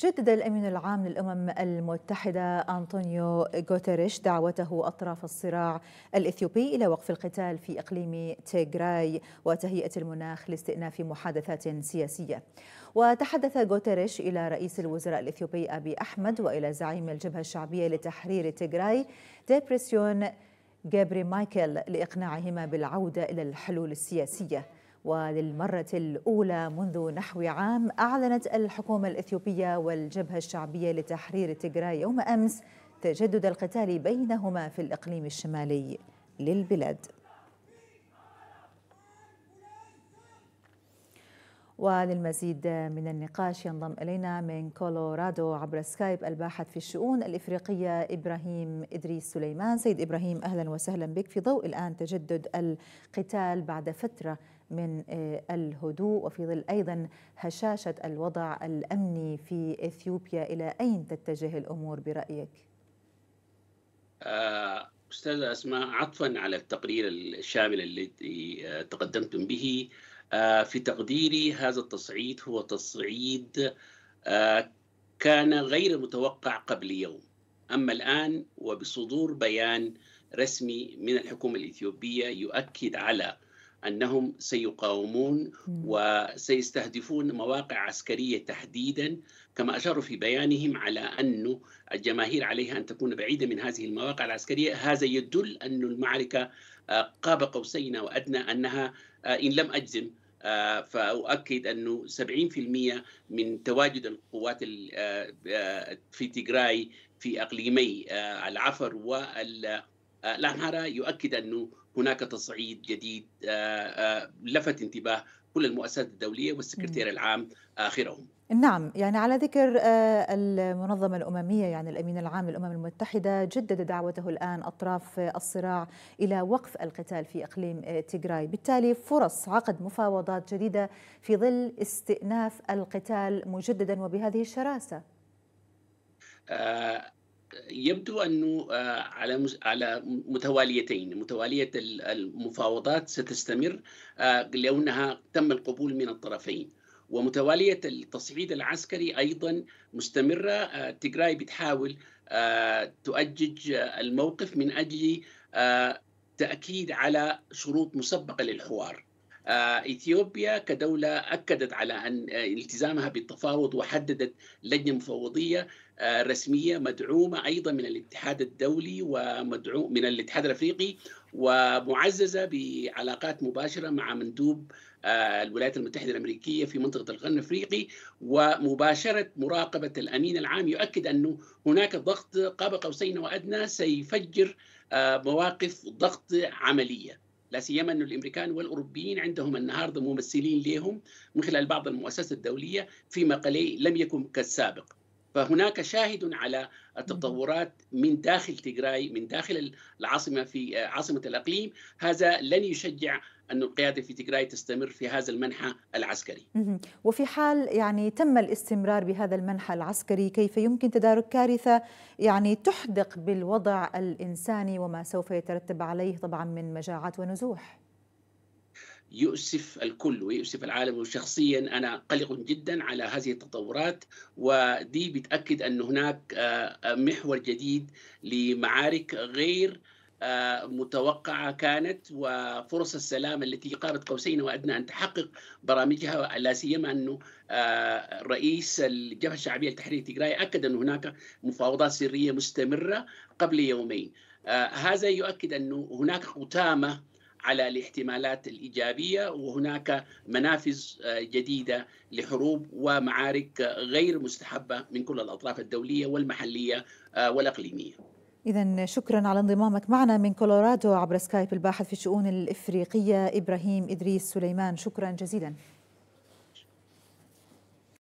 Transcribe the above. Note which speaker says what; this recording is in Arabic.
Speaker 1: جدد الأمين العام للأمم المتحدة أنطونيو غوتيريش دعوته أطراف الصراع الإثيوبي إلى وقف القتال في إقليم تيغراي وتهيئة المناخ لاستئناف محادثات سياسية وتحدث غوتيريش إلى رئيس الوزراء الإثيوبي أبي أحمد وإلى زعيم الجبهة الشعبية لتحرير تيغراي ديبريسيون جابري مايكل لإقناعهما بالعودة إلى الحلول السياسية وللمرة الأولى منذ نحو عام أعلنت الحكومة الإثيوبية والجبهة الشعبية لتحرير تجراي يوم أمس تجدد القتال بينهما في الإقليم الشمالي للبلاد وللمزيد من النقاش ينضم إلينا من كولورادو عبر سكايب الباحث في الشؤون الإفريقية إبراهيم إدريس سليمان سيد إبراهيم أهلا وسهلا بك في ضوء الآن تجدد القتال بعد فترة من آه، الهدوء وفي ظل أيضا هشاشة الوضع الأمني في إثيوبيا إلى أين تتجه الأمور برأيك؟
Speaker 2: آه، أستاذ أسماء عطفا على التقرير الشامل الذي آه، تقدمتم به في تقديري هذا التصعيد هو تصعيد كان غير متوقع قبل يوم أما الآن وبصدور بيان رسمي من الحكومة الإثيوبية يؤكد على انهم سيقاومون وسيستهدفون مواقع عسكريه تحديدا كما اشاروا في بيانهم على انه الجماهير عليها ان تكون بعيده من هذه المواقع العسكريه، هذا يدل ان المعركه آه، قاب قوسين وادنى انها آه، ان لم اجزم آه، فأؤكد أنه 70% من تواجد القوات في تيغراي في أقليمي العفر وال آه، لانهارا يؤكد انه هناك تصعيد جديد آه، آه، لفت انتباه كل المؤسسات الدوليه والسكرتير العام اخرهم.
Speaker 1: نعم يعني على ذكر المنظمة الأممية يعني الأمين العام للأمم المتحدة جدد دعوته الآن أطراف الصراع إلى وقف القتال في إقليم تيغراي بالتالي فرص عقد مفاوضات جديدة في ظل استئناف القتال مجددا وبهذه الشراسة
Speaker 2: يبدو انه آه، على على متواليتين متواليه المفاوضات ستستمر آه، لانها تم القبول من الطرفين ومتواليه التصعيد العسكري ايضا مستمره آه، تجراي بتحاول تؤجج الموقف من اجل تاكيد على شروط مسبقه للحوار آه، اثيوبيا كدوله اكدت على ان آه، التزامها بالتفاوض وحددت لجنه مفوضيه آه، رسميه مدعومه ايضا من الاتحاد الدولي ومدعوم من الاتحاد الافريقي ومعززه بعلاقات مباشره مع مندوب الولايات المتحده الامريكيه في منطقه القرن الافريقي ومباشره مراقبه الامين العام يؤكد انه هناك ضغط قاب قوسين وادنى سيفجر مواقف ضغط عمليه لا سيما أن الامريكان والاوروبيين عندهم النهارده ممثلين لهم من خلال بعض المؤسسات الدوليه في مقالي لم يكن كالسابق فهناك شاهد على التطورات من داخل تيغراي من داخل العاصمه في آه، عاصمه الاقليم هذا لن يشجع أن القيادة في تيغراي تستمر في هذا المنحى العسكري
Speaker 1: وفي حال يعني تم الاستمرار بهذا المنحى العسكري كيف يمكن تدارك كارثة يعني تحدق بالوضع الإنساني وما سوف يترتب عليه طبعا من مجاعات ونزوح
Speaker 2: يؤسف الكل ويؤسف العالم وشخصيا انا قلق جدا على هذه التطورات ودي بتاكد ان هناك آه، آه، محور جديد لمعارك غير آه، متوقعة كانت وفرص السلام التي قارت قوسين وأدنى أن تحقق برامجها لا سيما أنه رئيس الجبهة الشعبية التحرير تجراي أكد أن هناك مفاوضات سرية مستمرة قبل يومين هذا يؤكد أنه هناك قتامة على الاحتمالات الايجابيه وهناك منافذ آه، جديده لحروب ومعارك غير مستحبه من كل الاطراف الدوليه والمحليه آه، والاقليميه.
Speaker 1: إذا شكرا على انضمامك معنا من كولورادو عبر سكايب الباحث في الشؤون الإفريقية إبراهيم إدريس سليمان شكرا جزيلا